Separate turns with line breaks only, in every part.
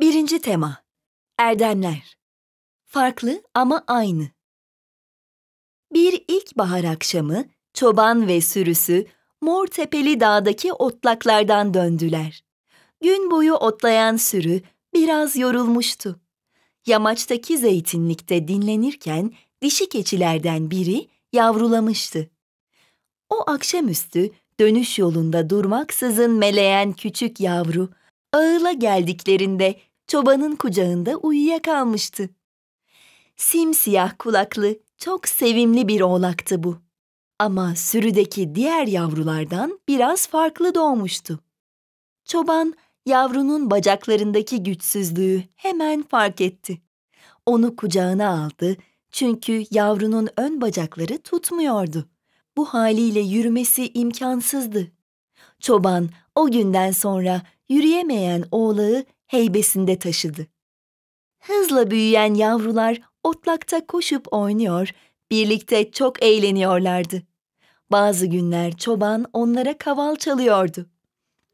Birinci tema. Erdemler. Farklı ama aynı. Bir ilkbahar akşamı çoban ve sürüsü Mor Tepeli Dağ'daki otlaklardan döndüler. Gün boyu otlayan sürü biraz yorulmuştu. Yamaçtaki zeytinlikte dinlenirken dişi keçilerden biri yavrulamıştı. O akşamüstü dönüş yolunda durmaksızın meleyen küçük yavru, ağıla geldiklerinde çobanın kucağında uyuyakalmıştı. Simsiyah kulaklı, çok sevimli bir oğlaktı bu. Ama sürüdeki diğer yavrulardan biraz farklı doğmuştu. Çoban, yavrunun bacaklarındaki güçsüzlüğü hemen fark etti. Onu kucağına aldı çünkü yavrunun ön bacakları tutmuyordu. Bu haliyle yürümesi imkansızdı. Çoban o günden sonra yürüyemeyen oğlağı heybesinde taşıdı. Hızla büyüyen yavrular otlakta koşup oynuyor, birlikte çok eğleniyorlardı. Bazı günler çoban onlara kaval çalıyordu.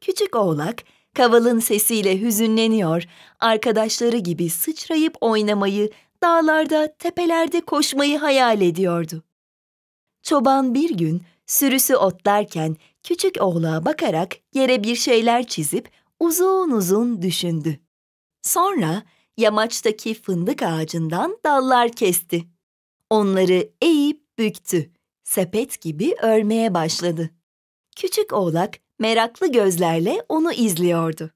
Küçük oğlak kavalın sesiyle hüzünleniyor, arkadaşları gibi sıçrayıp oynamayı, dağlarda, tepelerde koşmayı hayal ediyordu. Çoban bir gün sürüsü otlarken küçük oğlağa bakarak yere bir şeyler çizip uzun uzun düşündü. Sonra yamaçtaki fındık ağacından dallar kesti. Onları eğip büktü. Sepet gibi örmeye başladı. Küçük oğlak meraklı gözlerle onu izliyordu.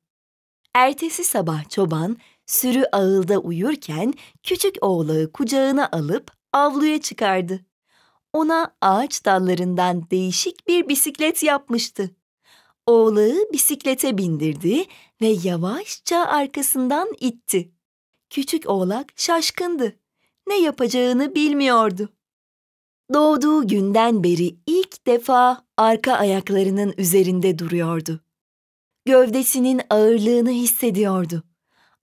Ertesi sabah çoban sürü ağılda uyurken küçük oğlağı kucağına alıp avluya çıkardı. Ona ağaç dallarından değişik bir bisiklet yapmıştı. Oğlağı bisiklete bindirdi ve yavaşça arkasından itti. Küçük oğlak şaşkındı. Ne yapacağını bilmiyordu. Doğduğu günden beri ilk defa arka ayaklarının üzerinde duruyordu. Gövdesinin ağırlığını hissediyordu.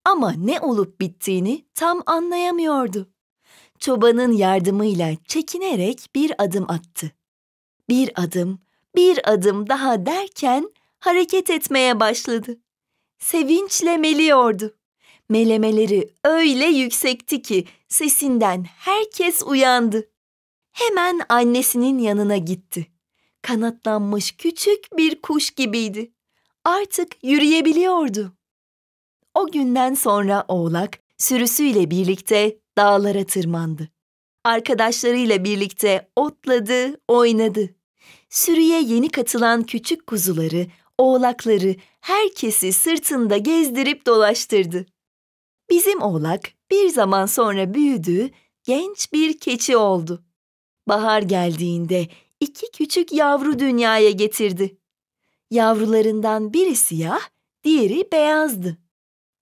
Ama ne olup bittiğini tam anlayamıyordu. Çobanın yardımıyla çekinerek bir adım attı. Bir adım, bir adım daha derken hareket etmeye başladı. Sevinçle meliyordu. Melemeleri öyle yüksekti ki sesinden herkes uyandı. Hemen annesinin yanına gitti. Kanatlanmış küçük bir kuş gibiydi. Artık yürüyebiliyordu. O günden sonra oğlak sürüsüyle birlikte dağlara tırmandı. Arkadaşlarıyla birlikte otladı, oynadı. Sürüye yeni katılan küçük kuzuları oğlakları herkesi sırtında gezdirip dolaştırdı. Bizim oğlak bir zaman sonra büyüdü, genç bir keçi oldu. Bahar geldiğinde iki küçük yavru dünyaya getirdi. Yavrularından biri siyah, diğeri beyazdı.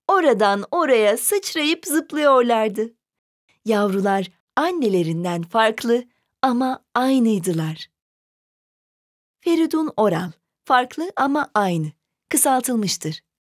Oradan oraya sıçrayıp zıplıyorlardı. Yavrular annelerinden farklı ama aynıydılar. Feridun Oral farklı ama aynı, kısaltılmıştır.